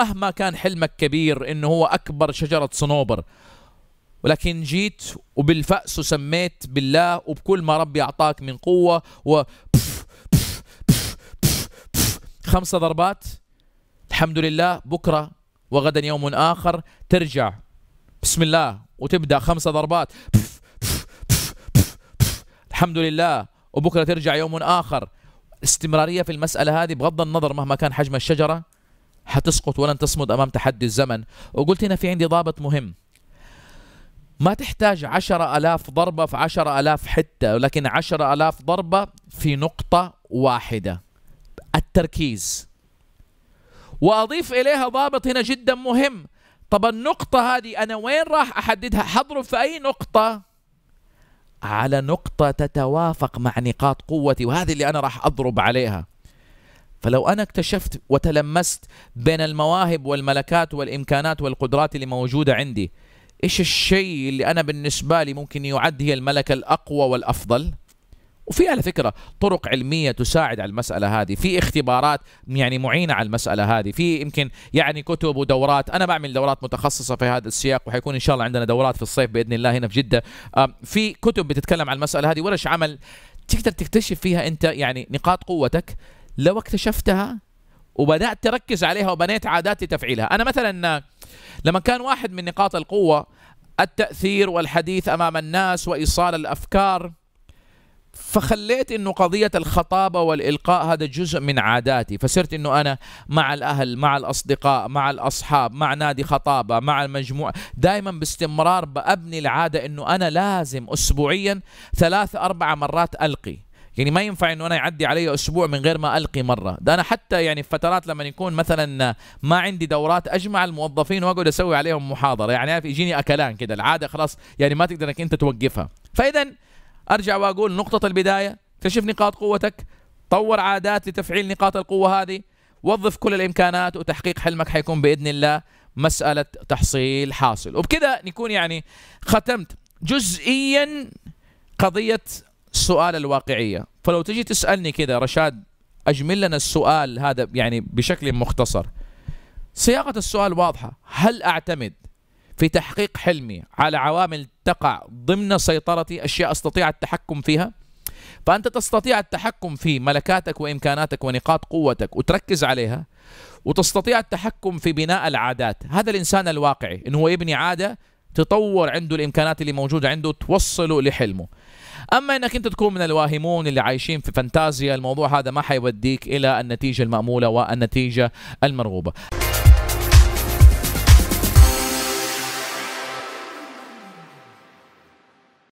مهما كان حلمك كبير انه هو اكبر شجره صنوبر ولكن جيت وبالفأس وسميت بالله وبكل ما ربي أعطاك من قوة و بف بف بف خمسة ضربات الحمد لله بكرة وغدا يوم آخر ترجع بسم الله وتبدأ خمسة ضربات الحمد لله وبكرة ترجع يوم آخر استمرارية في المسألة هذه بغض النظر مهما كان حجم الشجرة حتسقط ولن تصمد أمام تحدي الزمن وقلت هنا في عندي ضابط مهم ما تحتاج عشرة ألاف ضربة في عشرة ألاف حتة ولكن عشرة ألاف ضربة في نقطة واحدة التركيز وأضيف إليها ضابط هنا جدا مهم طب النقطة هذه أنا وين راح أحددها حضرب في أي نقطة على نقطة تتوافق مع نقاط قوتي وهذه اللي أنا راح أضرب عليها فلو أنا اكتشفت وتلمست بين المواهب والملكات والإمكانات والقدرات اللي موجودة عندي إيش الشيء اللي أنا بالنسبة لي ممكن يعد هي الملكة الأقوى والأفضل وفي على فكرة طرق علمية تساعد على المسألة هذه في اختبارات يعني معينة على المسألة هذه في يمكن يعني كتب ودورات أنا بعمل دورات متخصصة في هذا السياق وحيكون إن شاء الله عندنا دورات في الصيف بإذن الله هنا في جدة آه، في كتب بتتكلم عن المسألة هذه ورش عمل تقدر تكتشف فيها أنت يعني نقاط قوتك لو اكتشفتها وبدات تركز عليها وبنيت عادات لتفعيلها انا مثلا لما كان واحد من نقاط القوه التاثير والحديث امام الناس وايصال الافكار فخليت انه قضيه الخطابه والالقاء هذا جزء من عاداتي فصرت انه انا مع الاهل مع الاصدقاء مع الاصحاب مع نادي خطابه مع المجموعه دائما باستمرار بابني العاده انه انا لازم اسبوعيا ثلاث اربع مرات القي يعني ما ينفع انه انا يعدي علي اسبوع من غير ما القي مره ده انا حتى يعني في فترات لما يكون مثلا ما عندي دورات اجمع الموظفين واقعد اسوي عليهم محاضره يعني عارف يجيني اكلان كده العاده خلاص يعني ما تقدر انك انت توقفها فاذا ارجع واقول نقطه البدايه اكتشف نقاط قوتك طور عادات لتفعيل نقاط القوه هذه وظف كل الامكانات وتحقيق حلمك حيكون باذن الله مساله تحصيل حاصل وبكذا نكون يعني ختمت جزئيا قضيه السؤال الواقعيه فلو تجي تسالني كذا رشاد اجمل لنا السؤال هذا يعني بشكل مختصر صياغه السؤال واضحه هل اعتمد في تحقيق حلمي على عوامل تقع ضمن سيطرتي اشياء استطيع التحكم فيها فانت تستطيع التحكم في ملكاتك وامكاناتك ونقاط قوتك وتركز عليها وتستطيع التحكم في بناء العادات هذا الانسان الواقعي انه هو يبني عاده تطور عنده الامكانات اللي موجوده عنده توصله لحلمه اما انك انت تكون من الواهمون اللي عايشين في فانتازيا الموضوع هذا ما حيوديك الى النتيجه الماموله والنتيجه المرغوبه